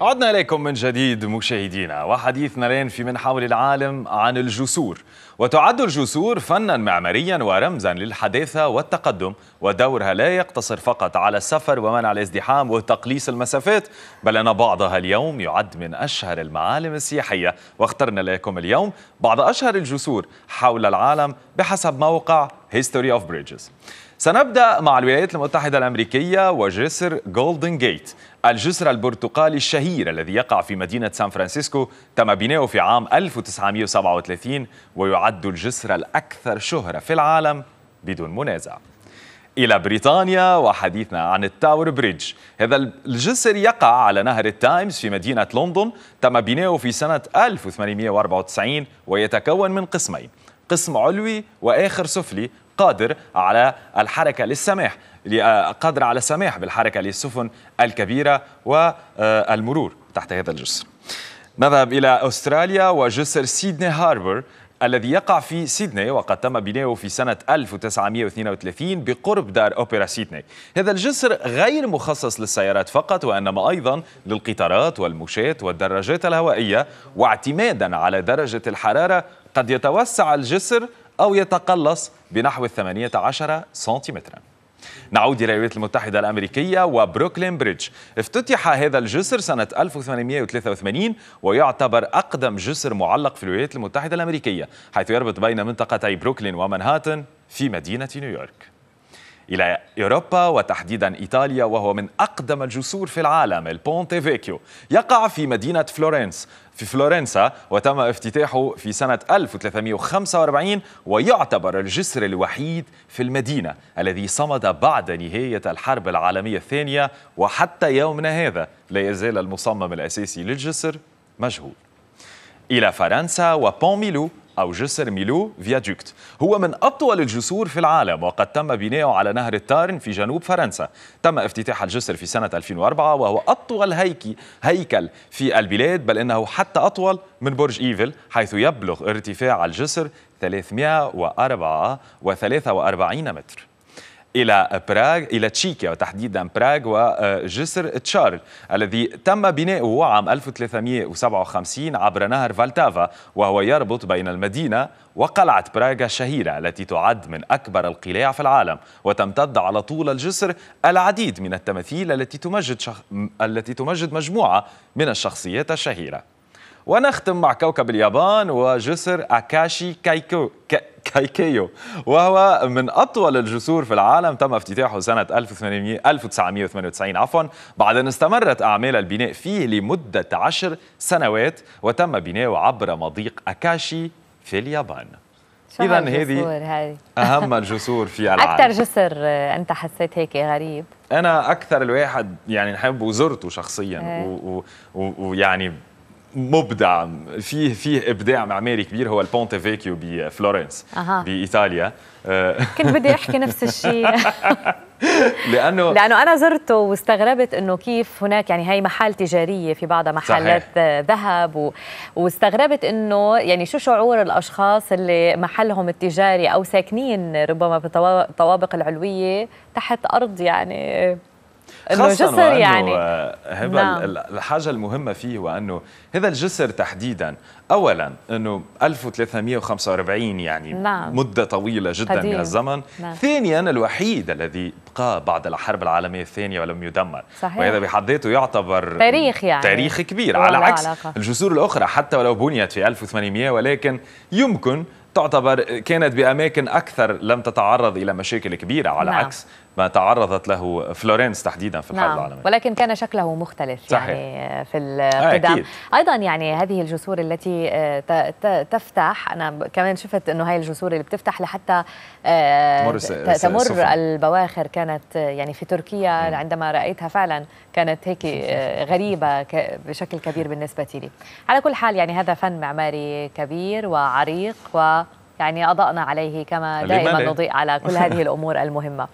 عدنا إليكم من جديد مشاهدينا وحديثنا الآن في من حول العالم عن الجسور وتعد الجسور فنا معماريا ورمزا للحداثة والتقدم ودورها لا يقتصر فقط على السفر ومنع الازدحام وتقليص المسافات بل أن بعضها اليوم يعد من أشهر المعالم السياحية واخترنا لكم اليوم بعض أشهر الجسور حول العالم بحسب موقع History of Bridges سنبدأ مع الولايات المتحدة الأمريكية وجسر جولدن جيت الجسر البرتقالي الشهير الذي يقع في مدينة سان فرانسيسكو تم بناؤه في عام 1937 ويعد الجسر الأكثر شهرة في العالم بدون منازع إلى بريطانيا وحديثنا عن التاور بريدج هذا الجسر يقع على نهر التايمز في مدينة لندن تم بناؤه في سنة 1894 ويتكون من قسمين قسم علوي واخر سفلي قادر على الحركه للسماح آه، قادر على السماح بالحركه للسفن الكبيره والمرور تحت هذا الجسر نذهب الى استراليا وجسر سيدني هاربر الذي يقع في سيدني وقد تم بنائه في سنة 1932 بقرب دار أوبرا سيدني هذا الجسر غير مخصص للسيارات فقط وإنما أيضا للقطارات والمشاة والدراجات الهوائية واعتمادا على درجة الحرارة قد يتوسع الجسر أو يتقلص بنحو 18 سنتيمتراً نعود إلى الولايات المتحدة الأمريكية وبروكلين بريدج افتتح هذا الجسر سنة 1883 ويعتبر أقدم جسر معلق في الولايات المتحدة الأمريكية حيث يربط بين منطقتي بروكلين ومنهاتن في مدينة نيويورك إلى أوروبا وتحديدا إيطاليا وهو من أقدم الجسور في العالم البونتي فيكيو يقع في مدينة فلورنس في فلورنسا وتم افتتاحه في سنة 1345 ويعتبر الجسر الوحيد في المدينة الذي صمد بعد نهاية الحرب العالمية الثانية وحتى يومنا هذا لا يزال المصمم الأساسي للجسر مجهول إلى فرنسا وبون ميلو أو جسر ميلو فياديكت هو من أطول الجسور في العالم وقد تم بنائه على نهر التارن في جنوب فرنسا تم افتتاح الجسر في سنة 2004 وهو أطول هيكي هيكل في البلاد بل إنه حتى أطول من برج إيفل حيث يبلغ ارتفاع الجسر 344 متر إلى براغ إلى تشيكيا وتحديدا براغ وجسر تشارل الذي تم بناؤه عام 1357 عبر نهر فالتافا وهو يربط بين المدينة وقلعة براغ الشهيرة التي تعد من أكبر القلاع في العالم وتمتد على طول الجسر العديد من التماثيل التي تمجد, شخ... التي تمجد مجموعة من الشخصيات الشهيرة ونختم مع كوكب اليابان وجسر أكاشي كايكو هايكيو وهو من أطول الجسور في العالم تم افتتاحه سنة 1998 عفوا بعد أن استمرت أعمال البناء فيه لمدة عشر سنوات وتم بناؤه عبر مضيق أكاشي في اليابان إذا هذه أهم الجسور في العالم أكثر جسر آه، أنت حسيت هيك غريب أنا أكثر الواحد يعني نحبه وزرته شخصيا آه. ويعني مبدع فيه فيه ابداع معماري كبير هو البونت فيكيو بفلورنس أه. بايطاليا كنت بدي احكي نفس الشيء لانه لانه انا زرته واستغربت انه كيف هناك يعني هي محال تجاريه في بعضها محلات صحيح. ذهب و... واستغربت انه يعني شو شعور الاشخاص اللي محلهم التجاري او ساكنين ربما بالطوابق العلويه تحت ارض يعني انه جسر يعني هذا آه، نعم. الحاجه المهمه فيه هو انه هذا الجسر تحديدا اولا انه 1345 يعني نعم. مده طويله جدا قديم. من الزمن نعم. ثانيا الوحيد الذي بقى بعد الحرب العالميه الثانيه ولم يدمر صحيح. وهذا بحد ذاته يعتبر تاريخ يعني تاريخ كبير على عكس علاقة. الجسور الاخرى حتى ولو بنيت في 1800 ولكن يمكن تعتبر كانت باماكن اكثر لم تتعرض الى مشاكل كبيره على نعم. عكس ما تعرضت له فلورنس تحديدا في الحرب نعم. العالميه ولكن كان شكله مختلف يعني صحيح. يعني في القدام آه ايضا يعني هذه الجسور التي آه، تفتح انا كمان شفت انه هاي الجسور اللي بتفتح لحتى آه، تمر, تمر البواخر كانت آه، يعني في تركيا م. عندما رايتها فعلا كانت هيك غريبه بشكل كبير بالنسبه لي على كل حال يعني هذا فن معماري كبير وعريق و يعني أضأنا عليه كما دائما نضيء على كل هذه الأمور المهمة